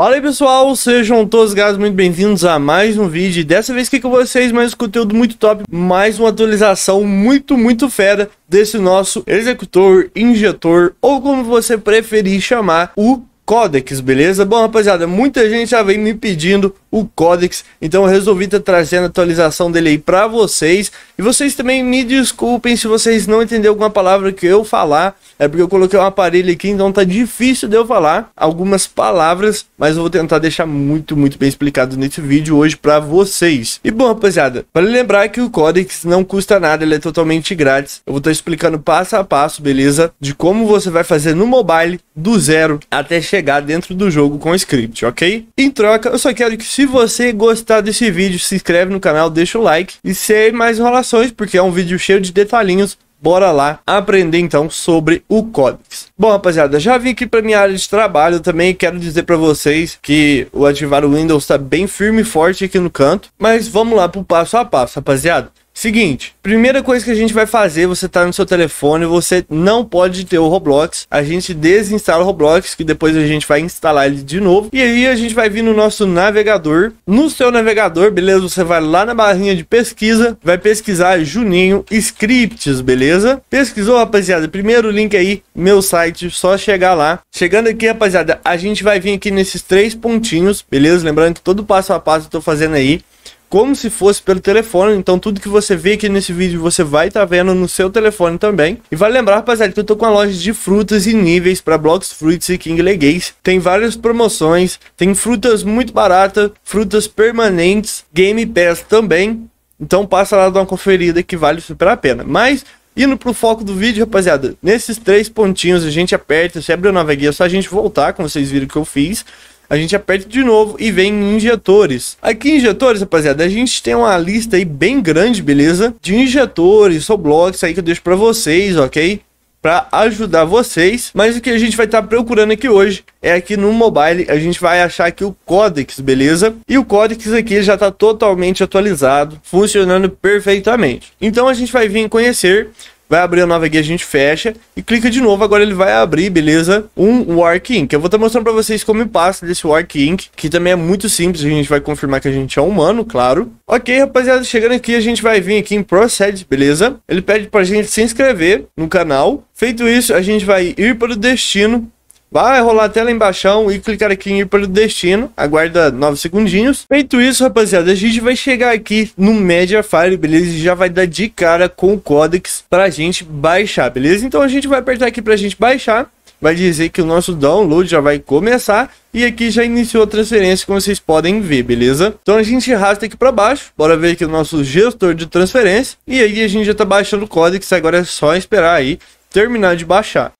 Fala aí pessoal, sejam todos gratos muito bem-vindos a mais um vídeo. Dessa vez aqui com vocês, mais um conteúdo muito top, mais uma atualização muito, muito fera desse nosso executor, injetor, ou como você preferir chamar, o Codex, beleza? Bom, rapaziada, muita gente já vem me pedindo o Codex, então eu resolvi estar tá trazendo a atualização dele aí para vocês. E vocês também me desculpem se vocês não entenderam alguma palavra que eu falar, é porque eu coloquei um aparelho aqui, então tá difícil de eu falar algumas palavras, mas eu vou tentar deixar muito, muito bem explicado nesse vídeo hoje para vocês. E bom, rapaziada, para lembrar que o Codex não custa nada, ele é totalmente grátis. Eu vou estar tá explicando passo a passo, beleza? De como você vai fazer no mobile, do zero até chegar pegar dentro do jogo com o script, ok? Em troca, eu só quero que se você gostar desse vídeo, se inscreve no canal, deixa o like e sem mais enrolações, porque é um vídeo cheio de detalhinhos Bora lá aprender então sobre o Codex. Bom, rapaziada, já vim aqui para minha área de trabalho também. Quero dizer para vocês que o ativar o Windows está bem firme e forte aqui no canto. Mas vamos lá para o passo a passo, rapaziada. Seguinte, primeira coisa que a gente vai fazer, você tá no seu telefone, você não pode ter o Roblox. A gente desinstala o Roblox, que depois a gente vai instalar ele de novo. E aí a gente vai vir no nosso navegador. No seu navegador, beleza? Você vai lá na barrinha de pesquisa, vai pesquisar Juninho Scripts, beleza? Pesquisou, rapaziada? Primeiro link aí, meu site, só chegar lá. Chegando aqui, rapaziada, a gente vai vir aqui nesses três pontinhos, beleza? Lembrando que todo passo a passo eu tô fazendo aí como se fosse pelo telefone. Então, tudo que você vê aqui nesse vídeo, você vai estar tá vendo no seu telefone também. E vale lembrar, rapaziada, que eu tô com a loja de frutas e níveis para Blocks Fruits e King Legacy. Tem várias promoções, tem frutas muito baratas, frutas permanentes, Game Pass também. Então passa lá, dá uma conferida que vale super a pena. Mas Indo pro foco do vídeo, rapaziada, nesses três pontinhos a gente aperta, se abre o navegador é só a gente voltar, como vocês viram que eu fiz a gente aperta de novo e vem em injetores. Aqui em injetores, rapaziada, a gente tem uma lista aí bem grande, beleza? De injetores, Roblox aí que eu deixo para vocês, ok? para ajudar vocês. Mas o que a gente vai estar tá procurando aqui hoje é aqui no mobile, a gente vai achar aqui o Codex, beleza? E o Codex aqui já está totalmente atualizado, funcionando perfeitamente. Então a gente vai vir conhecer vai abrir a nova guia, a gente fecha e clica de novo. Agora ele vai abrir, beleza? Um Work Ink. Eu vou estar tá mostrando para vocês como passa desse Work Ink, que também é muito simples. A gente vai confirmar que a gente é humano, claro. Ok, rapaziada, chegando aqui, a gente vai vir aqui em Proced, beleza? Ele pede para a gente se inscrever no canal. Feito isso, a gente vai ir para o destino Vai rolar a tela embaixo e clicar aqui em ir para o destino. Aguarda 9 segundinhos. Feito isso, rapaziada, a gente vai chegar aqui no Mediafire, beleza? E já vai dar de cara com o Codex para a gente baixar, beleza? Então a gente vai apertar aqui para a gente baixar. Vai dizer que o nosso download já vai começar e aqui já iniciou a transferência, como vocês podem ver, beleza? Então a gente arrasta aqui para baixo, bora ver aqui o nosso gestor de transferência. E aí a gente já está baixando o código, agora é só esperar aí terminar de baixar.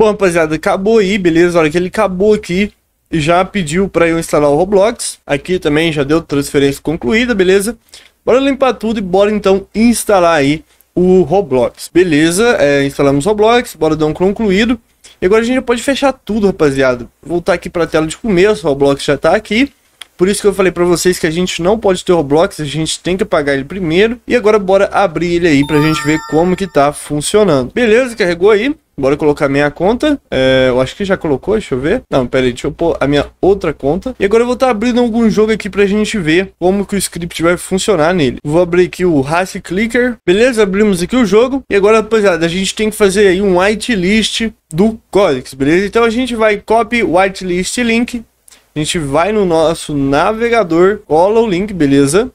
Bom, rapaziada, acabou aí, beleza? Olha que ele acabou aqui já pediu para eu instalar o Roblox. Aqui também já deu transferência concluída, beleza? Bora limpar tudo e bora então instalar aí o Roblox. Beleza, é, instalamos Roblox, bora dar um concluído. E agora a gente já pode fechar tudo, rapaziada. Voltar aqui para a tela de começo, o Roblox já está aqui. Por isso que eu falei para vocês que a gente não pode ter Roblox, a gente tem que apagar ele primeiro. E agora bora abrir ele aí para a gente ver como que tá funcionando. Beleza, carregou aí. Bora colocar minha conta. É, eu acho que já colocou, deixa eu ver. Não, pera aí, deixa eu pôr a minha outra conta. E agora eu vou estar tá abrindo algum jogo aqui pra gente ver como que o script vai funcionar nele. Vou abrir aqui o Race Clicker. Beleza, abrimos aqui o jogo. E agora, rapaziada, a gente tem que fazer aí um whitelist do Codex, beleza? Então a gente vai copy whitelist link. A gente vai no nosso navegador, cola o link, beleza?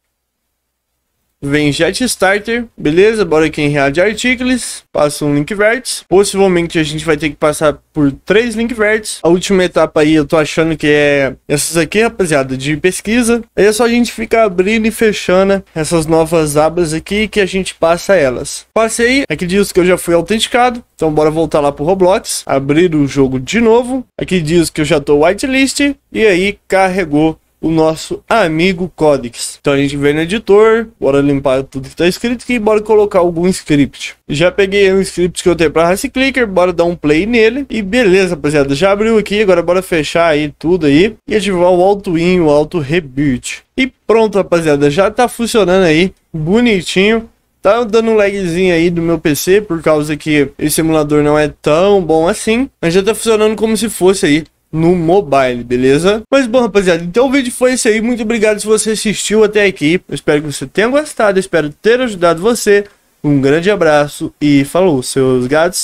Vem Jet Starter, beleza? Bora aqui em real de artigos, passa um link verde Possivelmente a gente vai ter que passar por três link vértices. A última etapa aí eu tô achando que é essas aqui, rapaziada, de pesquisa. Aí é só a gente ficar abrindo e fechando né, essas novas abas aqui que a gente passa elas. Passei, aqui diz que eu já fui autenticado, então bora voltar lá pro Roblox, abrir o jogo de novo. Aqui diz que eu já tô whitelist e aí carregou o nosso amigo Codex. Então a gente vem no editor, bora limpar tudo que tá escrito aqui, bora colocar algum script. Já peguei um script que eu tenho para Race Clicker, bora dar um play nele. E beleza, rapaziada, já abriu aqui, agora bora fechar aí tudo aí e ativar o Auto In, o Auto reboot E pronto, rapaziada, já tá funcionando aí, bonitinho. Tá dando um lagzinho aí do meu PC, por causa que esse emulador não é tão bom assim. Mas já tá funcionando como se fosse aí no mobile, beleza? Mas bom, rapaziada, então o vídeo foi esse aí. Muito obrigado se você assistiu até aqui. Eu espero que você tenha gostado, espero ter ajudado você. Um grande abraço e falou, seus gatos.